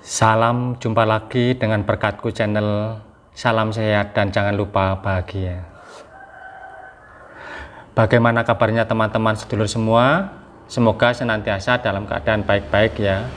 Salam jumpa lagi dengan berkatku channel Salam sehat dan jangan lupa bahagia Bagaimana kabarnya teman-teman sedulur semua? Semoga senantiasa dalam keadaan baik-baik ya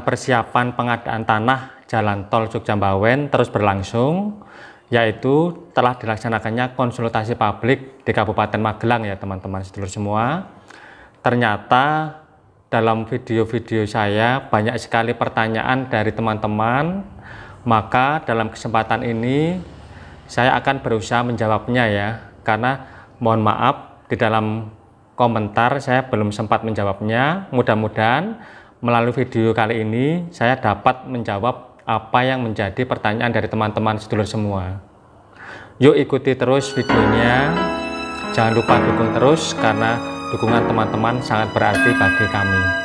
persiapan pengadaan tanah jalan tol Jogja-Mbawen terus berlangsung yaitu telah dilaksanakannya konsultasi publik di Kabupaten Magelang ya teman-teman sedulur semua. Ternyata dalam video-video saya banyak sekali pertanyaan dari teman-teman, maka dalam kesempatan ini saya akan berusaha menjawabnya ya. Karena mohon maaf di dalam komentar saya belum sempat menjawabnya. Mudah-mudahan melalui video kali ini saya dapat menjawab apa yang menjadi pertanyaan dari teman-teman sedulur semua. Yuk ikuti terus videonya. Jangan lupa dukung terus karena dukungan teman-teman sangat berarti bagi kami.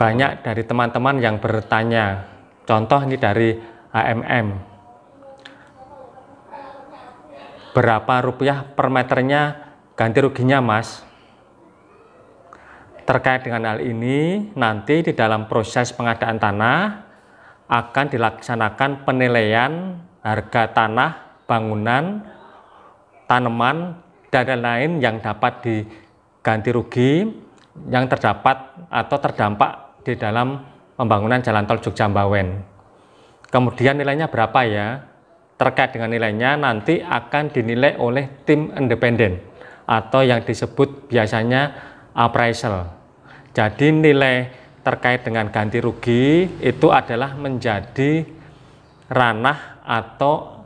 banyak dari teman-teman yang bertanya. Contoh ini dari AMM. Berapa rupiah per meternya ganti ruginya, Mas? Terkait dengan hal ini, nanti di dalam proses pengadaan tanah akan dilaksanakan penilaian harga tanah, bangunan, tanaman, dan lain-lain yang dapat diganti rugi yang terdapat atau terdampak di dalam pembangunan jalan tol Jogja Mbawen. Kemudian nilainya berapa ya? Terkait dengan nilainya nanti akan dinilai oleh tim independen atau yang disebut biasanya appraisal. Jadi nilai terkait dengan ganti rugi itu adalah menjadi ranah atau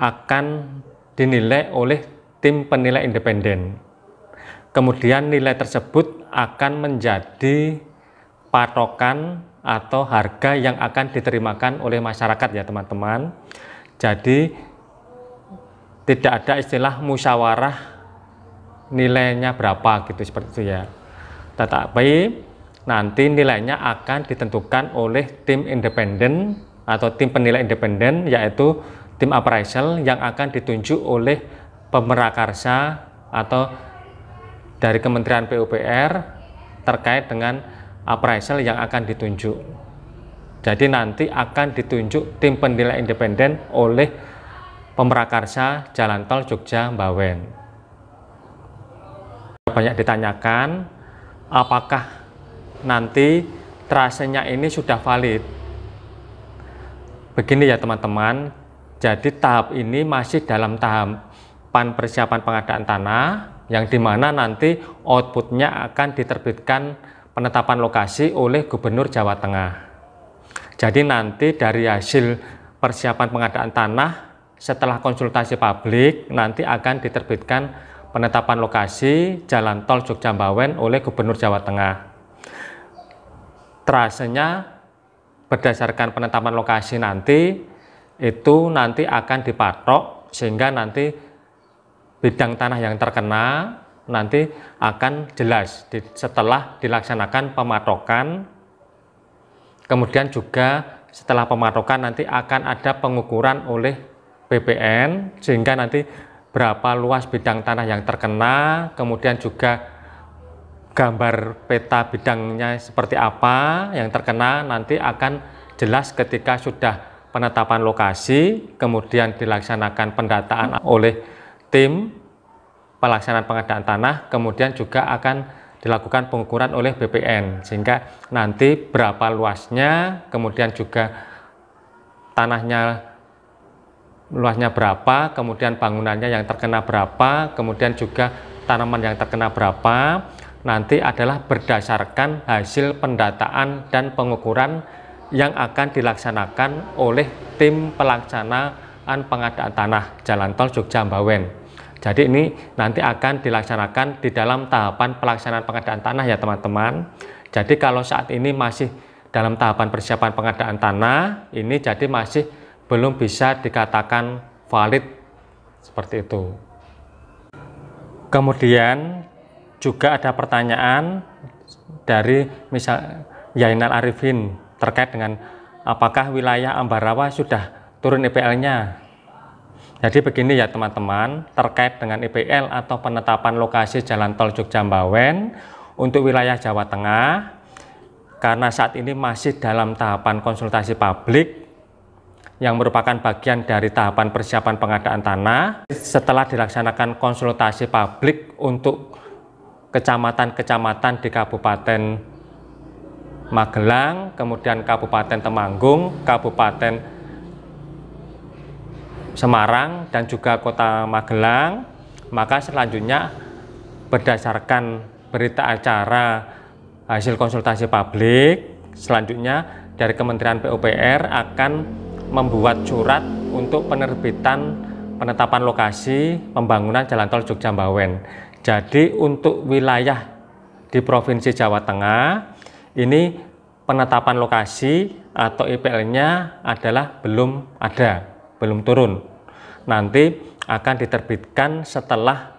akan dinilai oleh tim penilai independen. Kemudian nilai tersebut akan menjadi patokan atau harga yang akan diterimakan oleh masyarakat ya teman-teman. Jadi tidak ada istilah musyawarah nilainya berapa gitu seperti itu ya. Tetapi nanti nilainya akan ditentukan oleh tim independen atau tim penilai independen yaitu tim appraisal yang akan ditunjuk oleh pemerakarsa atau dari Kementerian PUPR terkait dengan appraisal yang akan ditunjuk. Jadi nanti akan ditunjuk tim penilai independen oleh pemerakarsa Jalan Tol Jogja Mbawen. Banyak ditanyakan apakah nanti trasenya ini sudah valid. Begini ya teman-teman, jadi tahap ini masih dalam tahapan persiapan pengadaan tanah yang dimana nanti outputnya akan diterbitkan penetapan lokasi oleh Gubernur Jawa Tengah. Jadi nanti dari hasil persiapan pengadaan tanah setelah konsultasi publik nanti akan diterbitkan penetapan lokasi jalan tol Jogja Bawen oleh Gubernur Jawa Tengah. Trasenya berdasarkan penetapan lokasi nanti itu nanti akan dipatok sehingga nanti bidang tanah yang terkena nanti akan jelas di, setelah dilaksanakan pematokan kemudian juga setelah pematokan nanti akan ada pengukuran oleh BPN sehingga nanti berapa luas bidang tanah yang terkena kemudian juga gambar peta bidangnya seperti apa yang terkena nanti akan jelas ketika sudah penetapan lokasi kemudian dilaksanakan pendataan oleh tim pelaksanaan pengadaan tanah, kemudian juga akan dilakukan pengukuran oleh BPN sehingga nanti berapa luasnya, kemudian juga tanahnya luasnya berapa, kemudian bangunannya yang terkena berapa, kemudian juga tanaman yang terkena berapa, nanti adalah berdasarkan hasil pendataan dan pengukuran yang akan dilaksanakan oleh tim pelaksanaan pengadaan tanah Jalan Tol Jogja Mbawen. Jadi ini nanti akan dilaksanakan di dalam tahapan pelaksanaan pengadaan tanah ya teman-teman. Jadi kalau saat ini masih dalam tahapan persiapan pengadaan tanah, ini jadi masih belum bisa dikatakan valid seperti itu. Kemudian juga ada pertanyaan dari misal Yainal Arifin terkait dengan apakah wilayah Ambarawa sudah turun IPL-nya jadi begini ya teman-teman, terkait dengan IPL e atau penetapan lokasi jalan tol Jogja Mbawen untuk wilayah Jawa Tengah, karena saat ini masih dalam tahapan konsultasi publik yang merupakan bagian dari tahapan persiapan pengadaan tanah. Setelah dilaksanakan konsultasi publik untuk kecamatan-kecamatan di Kabupaten Magelang, kemudian Kabupaten Temanggung, Kabupaten Semarang dan juga Kota Magelang, maka selanjutnya berdasarkan berita acara hasil konsultasi publik, selanjutnya dari Kementerian PUPR akan membuat surat untuk penerbitan penetapan lokasi pembangunan jalan tol Jogja Bawen. Jadi untuk wilayah di Provinsi Jawa Tengah ini penetapan lokasi atau IPL-nya adalah belum ada belum turun. Nanti akan diterbitkan setelah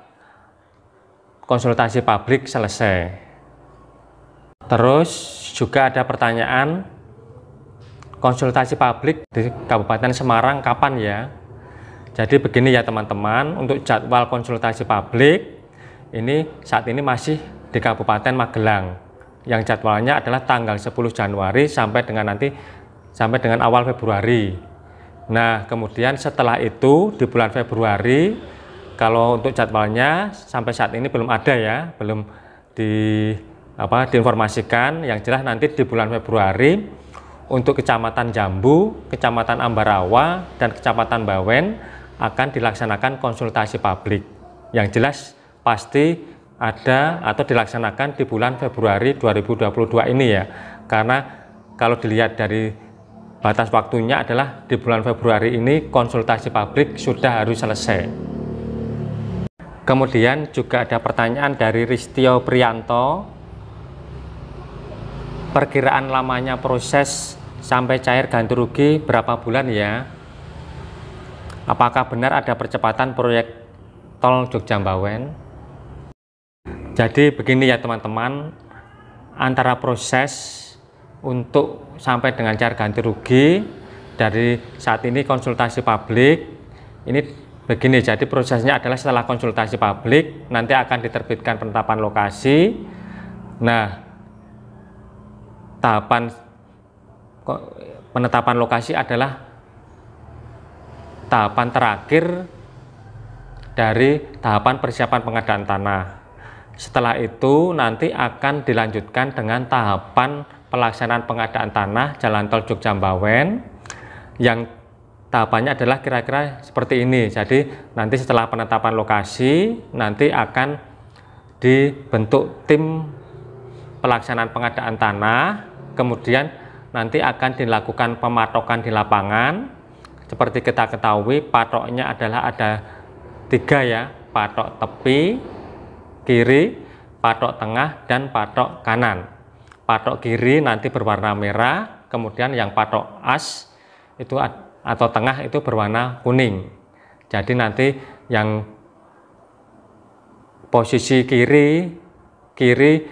konsultasi publik selesai. Terus juga ada pertanyaan konsultasi publik di Kabupaten Semarang kapan ya? Jadi begini ya teman-teman, untuk jadwal konsultasi publik ini saat ini masih di Kabupaten Magelang yang jadwalnya adalah tanggal 10 Januari sampai dengan nanti sampai dengan awal Februari. Nah, kemudian setelah itu di bulan Februari, kalau untuk jadwalnya sampai saat ini belum ada ya, belum di apa diinformasikan. Yang jelas nanti di bulan Februari untuk Kecamatan Jambu, Kecamatan Ambarawa, dan Kecamatan Bawen akan dilaksanakan konsultasi publik. Yang jelas pasti ada atau dilaksanakan di bulan Februari 2022 ini ya. Karena kalau dilihat dari batas waktunya adalah di bulan Februari ini konsultasi pabrik sudah harus selesai. Kemudian juga ada pertanyaan dari Ristio Prianto. Perkiraan lamanya proses sampai cair ganti rugi berapa bulan ya? Apakah benar ada percepatan proyek tol Jogja Jadi begini ya teman-teman, antara proses untuk sampai dengan cara ganti rugi dari saat ini konsultasi publik ini begini jadi prosesnya adalah setelah konsultasi publik nanti akan diterbitkan penetapan lokasi nah tahapan penetapan lokasi adalah tahapan terakhir dari tahapan persiapan pengadaan tanah setelah itu nanti akan dilanjutkan dengan tahapan pelaksanaan pengadaan tanah Jalan Tol Jogja-Mbawen yang tahapannya adalah kira-kira seperti ini. Jadi nanti setelah penetapan lokasi nanti akan dibentuk tim pelaksanaan pengadaan tanah, kemudian nanti akan dilakukan pematokan di lapangan. Seperti kita ketahui patoknya adalah ada tiga ya, patok tepi, kiri, patok tengah, dan patok kanan. Patok kiri nanti berwarna merah, kemudian yang patok as itu atau tengah itu berwarna kuning. Jadi nanti yang posisi kiri kiri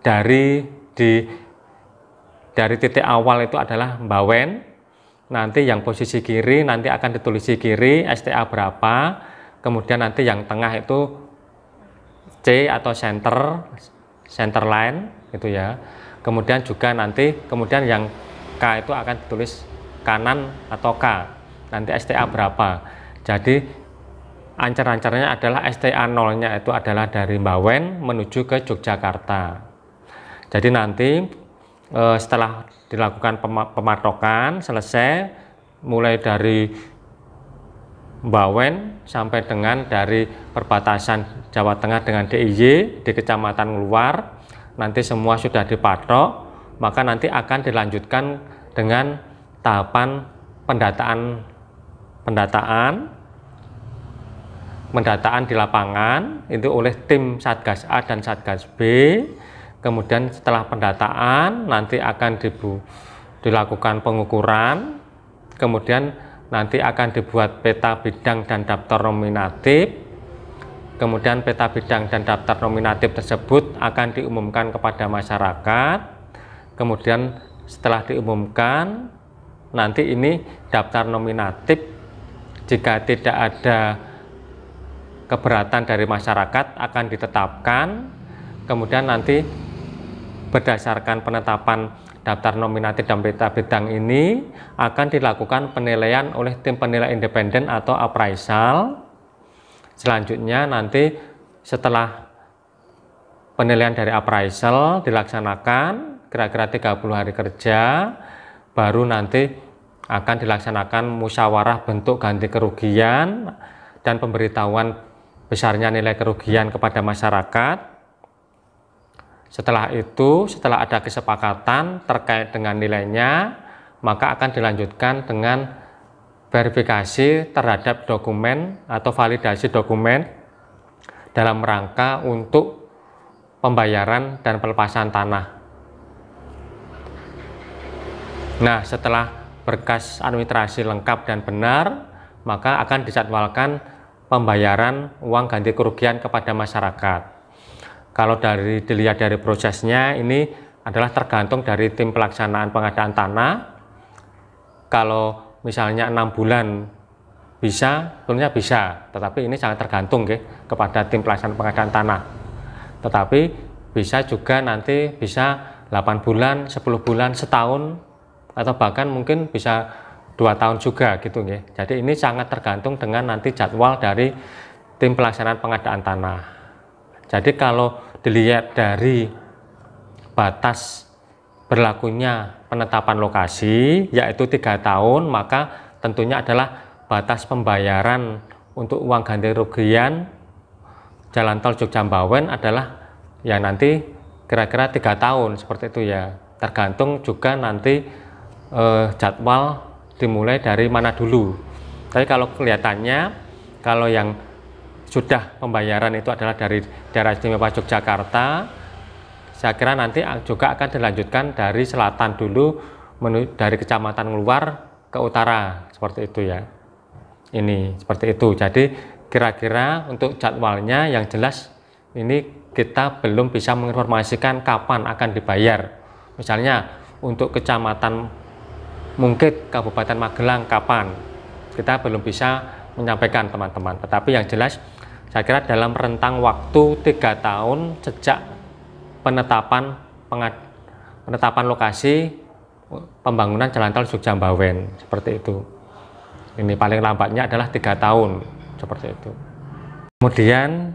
dari di dari titik awal itu adalah bawen nanti yang posisi kiri nanti akan ditulis kiri STA berapa kemudian nanti yang tengah itu C atau center center line gitu ya kemudian juga nanti kemudian yang K itu akan ditulis kanan atau K nanti STA berapa jadi ancar-ancarnya adalah STA nolnya itu adalah dari Bawen menuju ke Yogyakarta jadi nanti eh, setelah dilakukan pematokan selesai mulai dari Bawen sampai dengan dari perbatasan Jawa Tengah dengan DIY di Kecamatan Luar nanti semua sudah dipatok maka nanti akan dilanjutkan dengan tahapan pendataan pendataan pendataan di lapangan itu oleh tim Satgas A dan Satgas B kemudian setelah pendataan nanti akan dibu dilakukan pengukuran kemudian nanti akan dibuat peta bidang dan daftar nominatif kemudian peta bidang dan daftar nominatif tersebut akan diumumkan kepada masyarakat kemudian setelah diumumkan nanti ini daftar nominatif jika tidak ada keberatan dari masyarakat akan ditetapkan kemudian nanti berdasarkan penetapan daftar nominatif dan berita bidang ini akan dilakukan penilaian oleh tim penilai independen atau appraisal. Selanjutnya nanti setelah penilaian dari appraisal dilaksanakan kira-kira 30 hari kerja baru nanti akan dilaksanakan musyawarah bentuk ganti kerugian dan pemberitahuan besarnya nilai kerugian kepada masyarakat setelah itu, setelah ada kesepakatan terkait dengan nilainya, maka akan dilanjutkan dengan verifikasi terhadap dokumen atau validasi dokumen dalam rangka untuk pembayaran dan pelepasan tanah. Nah, setelah berkas administrasi lengkap dan benar, maka akan dijadwalkan pembayaran uang ganti kerugian kepada masyarakat. Kalau dari dilihat dari prosesnya ini adalah tergantung dari tim pelaksanaan pengadaan tanah. Kalau misalnya enam bulan bisa, tentunya bisa. Tetapi ini sangat tergantung ya, kepada tim pelaksanaan pengadaan tanah. Tetapi bisa juga nanti bisa 8 bulan, 10 bulan, setahun, atau bahkan mungkin bisa dua tahun juga gitu ya. Jadi ini sangat tergantung dengan nanti jadwal dari tim pelaksanaan pengadaan tanah. Jadi kalau dilihat dari batas berlakunya penetapan lokasi yaitu tiga tahun maka tentunya adalah batas pembayaran untuk uang ganti rugian jalan tol Jogja Bawen adalah ya nanti kira-kira tiga tahun seperti itu ya tergantung juga nanti eh, jadwal dimulai dari mana dulu tapi kalau kelihatannya kalau yang sudah pembayaran itu adalah dari daerah istimewa Yogyakarta saya kira nanti juga akan dilanjutkan dari selatan dulu dari kecamatan luar ke utara seperti itu ya ini seperti itu jadi kira-kira untuk jadwalnya yang jelas ini kita belum bisa menginformasikan kapan akan dibayar misalnya untuk kecamatan mungkin Kabupaten Magelang kapan kita belum bisa menyampaikan teman-teman tetapi yang jelas saya kira dalam rentang waktu tiga tahun sejak penetapan pengad, penetapan lokasi pembangunan jalan tol Jogja Bawen seperti itu. Ini paling lambatnya adalah tiga tahun seperti itu. Kemudian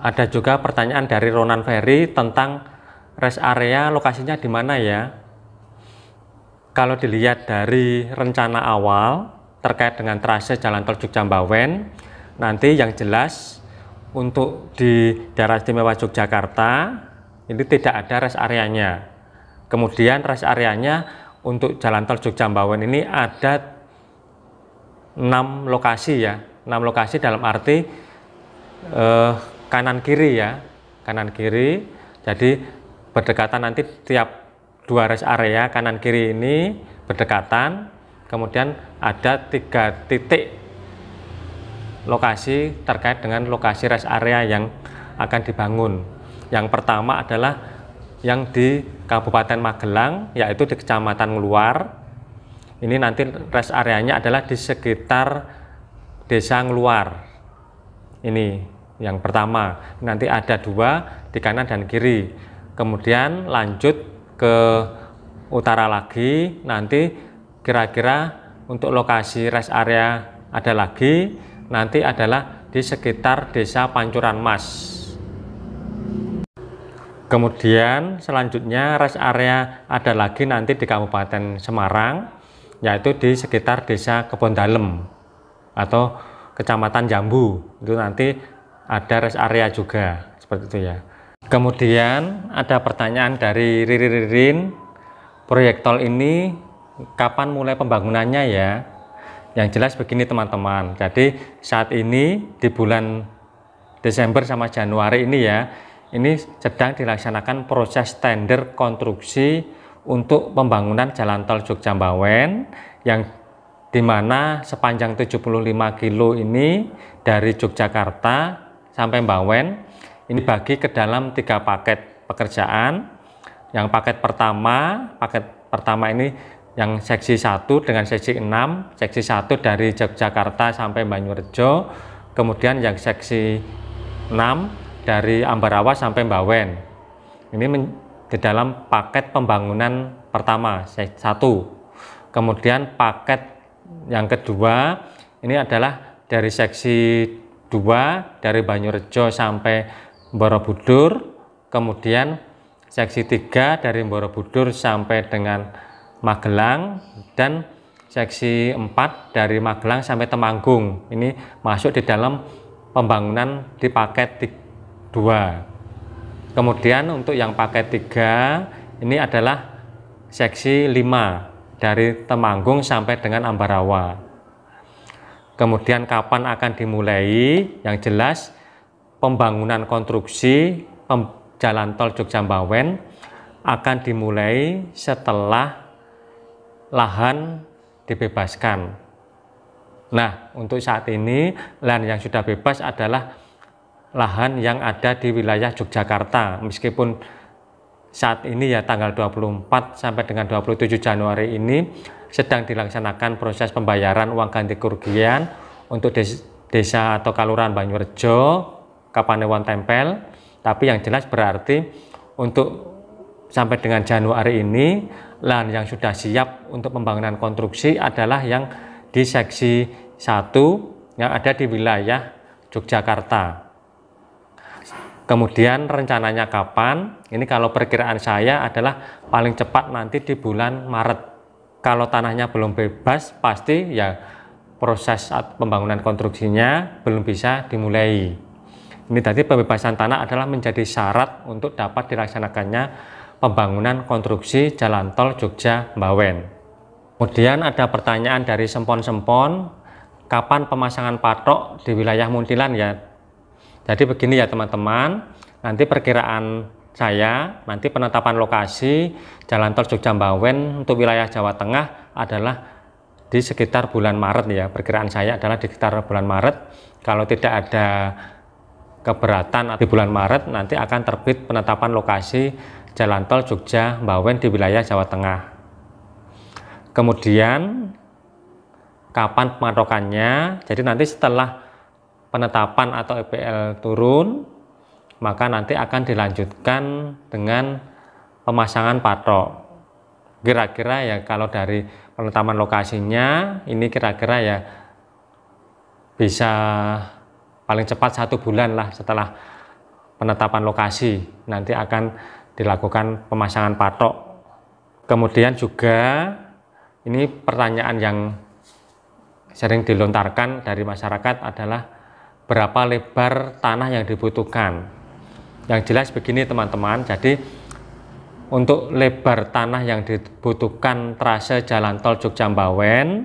ada juga pertanyaan dari Ronan Ferry tentang rest area lokasinya di mana ya? Kalau dilihat dari rencana awal terkait dengan trase jalan tol Jogja Bawen, nanti yang jelas untuk di daerah istimewa Yogyakarta ini tidak ada rest areanya. Kemudian rest areanya untuk jalan tol Jogja Mbawen ini ada 6 lokasi ya. 6 lokasi dalam arti eh, kanan kiri ya. Kanan kiri. Jadi berdekatan nanti tiap dua rest area kanan kiri ini berdekatan. Kemudian ada tiga titik lokasi terkait dengan lokasi rest area yang akan dibangun. Yang pertama adalah yang di Kabupaten Magelang, yaitu di Kecamatan Ngeluar. Ini nanti rest areanya adalah di sekitar Desa Ngeluar. Ini yang pertama. Nanti ada dua di kanan dan kiri. Kemudian lanjut ke utara lagi, nanti kira-kira untuk lokasi rest area ada lagi nanti adalah di sekitar desa Pancuran Mas. Kemudian selanjutnya rest area ada lagi nanti di Kabupaten Semarang, yaitu di sekitar desa Kebon Dalem atau Kecamatan Jambu. Itu nanti ada rest area juga, seperti itu ya. Kemudian ada pertanyaan dari Riri Ririn, proyek tol ini kapan mulai pembangunannya ya? Yang jelas begini teman-teman, jadi saat ini di bulan Desember sama Januari ini ya, ini sedang dilaksanakan proses tender konstruksi untuk pembangunan jalan tol Jogja Bawen yang dimana sepanjang 75 kilo ini dari Yogyakarta sampai Bawen ini bagi ke dalam tiga paket pekerjaan yang paket pertama paket pertama ini yang seksi 1 dengan seksi 6, seksi 1 dari Yogyakarta sampai Banyurejo, kemudian yang seksi 6 dari Ambarawa sampai Bawen. Ini di dalam paket pembangunan pertama, seksi 1. Kemudian paket yang kedua, ini adalah dari seksi 2 dari Banyurejo sampai Borobudur, kemudian seksi 3 dari Borobudur sampai dengan Magelang dan seksi 4 dari Magelang sampai Temanggung. Ini masuk di dalam pembangunan di paket 2. Kemudian untuk yang paket 3 ini adalah seksi 5 dari Temanggung sampai dengan Ambarawa. Kemudian kapan akan dimulai? Yang jelas pembangunan konstruksi jalan tol Jogja Bawen akan dimulai setelah lahan dibebaskan. Nah, untuk saat ini lahan yang sudah bebas adalah lahan yang ada di wilayah Yogyakarta. Meskipun saat ini ya tanggal 24 sampai dengan 27 Januari ini sedang dilaksanakan proses pembayaran uang ganti kerugian untuk desa atau Kaluran Banyurejo, Kapanewon Tempel, tapi yang jelas berarti untuk sampai dengan Januari ini lahan yang sudah siap untuk pembangunan konstruksi adalah yang di seksi 1 yang ada di wilayah Yogyakarta. Kemudian rencananya kapan? Ini kalau perkiraan saya adalah paling cepat nanti di bulan Maret. Kalau tanahnya belum bebas, pasti ya proses pembangunan konstruksinya belum bisa dimulai. Ini tadi pembebasan tanah adalah menjadi syarat untuk dapat dilaksanakannya pembangunan konstruksi jalan tol Jogja Bawen. Kemudian ada pertanyaan dari sempon-sempon, kapan pemasangan patok di wilayah Muntilan ya? Jadi begini ya teman-teman, nanti perkiraan saya nanti penetapan lokasi jalan tol Jogja Bawen untuk wilayah Jawa Tengah adalah di sekitar bulan Maret ya perkiraan saya adalah di sekitar bulan Maret kalau tidak ada keberatan di bulan Maret nanti akan terbit penetapan lokasi Jalan Tol Jogja Bawen di wilayah Jawa Tengah. Kemudian kapan pematokannya? Jadi nanti setelah penetapan atau EPL turun, maka nanti akan dilanjutkan dengan pemasangan patok. Kira-kira ya kalau dari penetapan lokasinya, ini kira-kira ya bisa paling cepat satu bulan lah setelah penetapan lokasi nanti akan dilakukan pemasangan patok. Kemudian juga ini pertanyaan yang sering dilontarkan dari masyarakat adalah berapa lebar tanah yang dibutuhkan. Yang jelas begini teman-teman, jadi untuk lebar tanah yang dibutuhkan trase jalan tol Jogja Bawen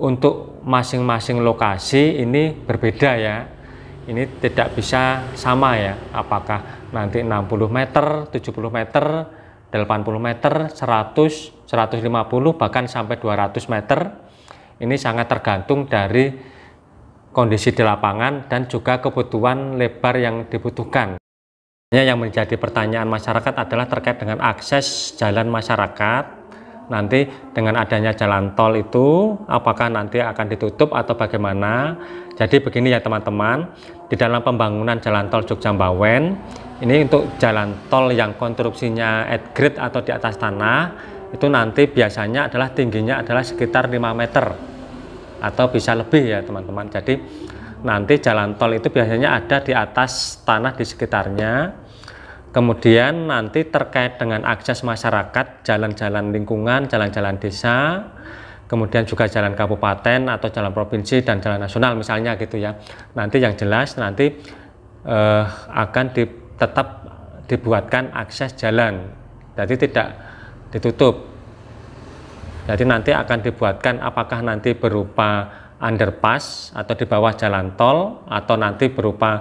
untuk masing-masing lokasi ini berbeda ya ini tidak bisa sama ya apakah nanti 60 meter, 70 meter, 80 meter, 100, 150 bahkan sampai 200 meter. Ini sangat tergantung dari kondisi di lapangan dan juga kebutuhan lebar yang dibutuhkan. Yang menjadi pertanyaan masyarakat adalah terkait dengan akses jalan masyarakat. Nanti dengan adanya jalan tol itu apakah nanti akan ditutup atau bagaimana? Jadi begini ya teman-teman, di dalam pembangunan jalan tol Jogja Bawen ini untuk jalan tol yang konstruksinya at grade atau di atas tanah itu nanti biasanya adalah tingginya adalah sekitar 5 meter atau bisa lebih ya teman-teman jadi nanti jalan tol itu biasanya ada di atas tanah di sekitarnya kemudian nanti terkait dengan akses masyarakat jalan-jalan lingkungan jalan-jalan desa kemudian juga jalan kabupaten atau jalan provinsi dan jalan nasional misalnya gitu ya. Nanti yang jelas nanti eh, akan di, tetap dibuatkan akses jalan, jadi tidak ditutup. Jadi nanti akan dibuatkan apakah nanti berupa underpass atau di bawah jalan tol atau nanti berupa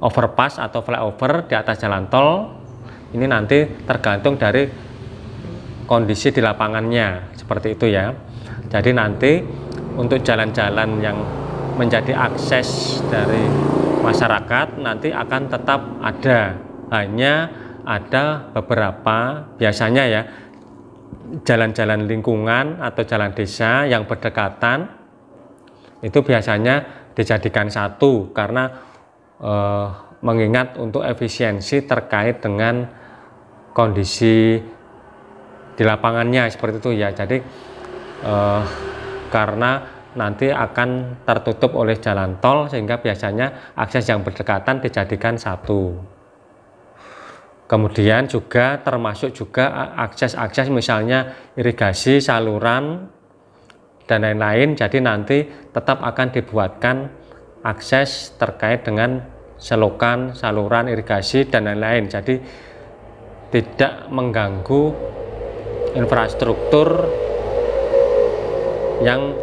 overpass atau flyover di atas jalan tol ini nanti tergantung dari kondisi di lapangannya seperti itu ya. Jadi nanti untuk jalan-jalan yang menjadi akses dari masyarakat nanti akan tetap ada. Hanya ada beberapa biasanya ya jalan-jalan lingkungan atau jalan desa yang berdekatan itu biasanya dijadikan satu karena eh, mengingat untuk efisiensi terkait dengan kondisi di lapangannya seperti itu ya. Jadi eh, karena nanti akan tertutup oleh jalan tol sehingga biasanya akses yang berdekatan dijadikan satu kemudian juga termasuk juga akses-akses misalnya irigasi saluran dan lain-lain jadi nanti tetap akan dibuatkan akses terkait dengan selokan saluran irigasi dan lain-lain jadi tidak mengganggu infrastruktur yang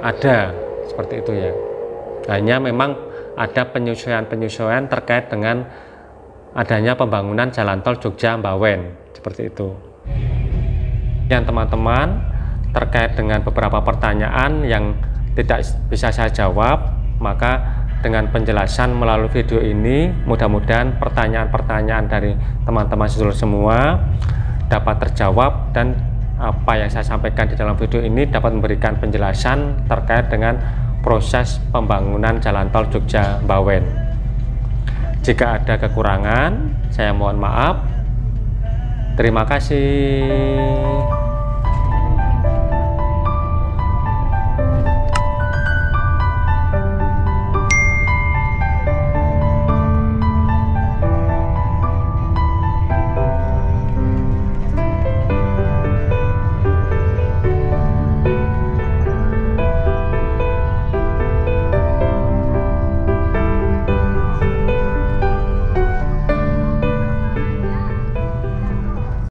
ada seperti itu ya hanya memang ada penyesuaian-penyesuaian terkait dengan adanya pembangunan jalan tol Jogja Mbawen seperti itu yang teman-teman terkait dengan beberapa pertanyaan yang tidak bisa saya jawab maka dengan penjelasan melalui video ini mudah-mudahan pertanyaan-pertanyaan dari teman-teman seluruh semua dapat terjawab dan apa yang saya sampaikan di dalam video ini dapat memberikan penjelasan terkait dengan proses pembangunan jalan tol Jogja Bawen. Jika ada kekurangan, saya mohon maaf. Terima kasih.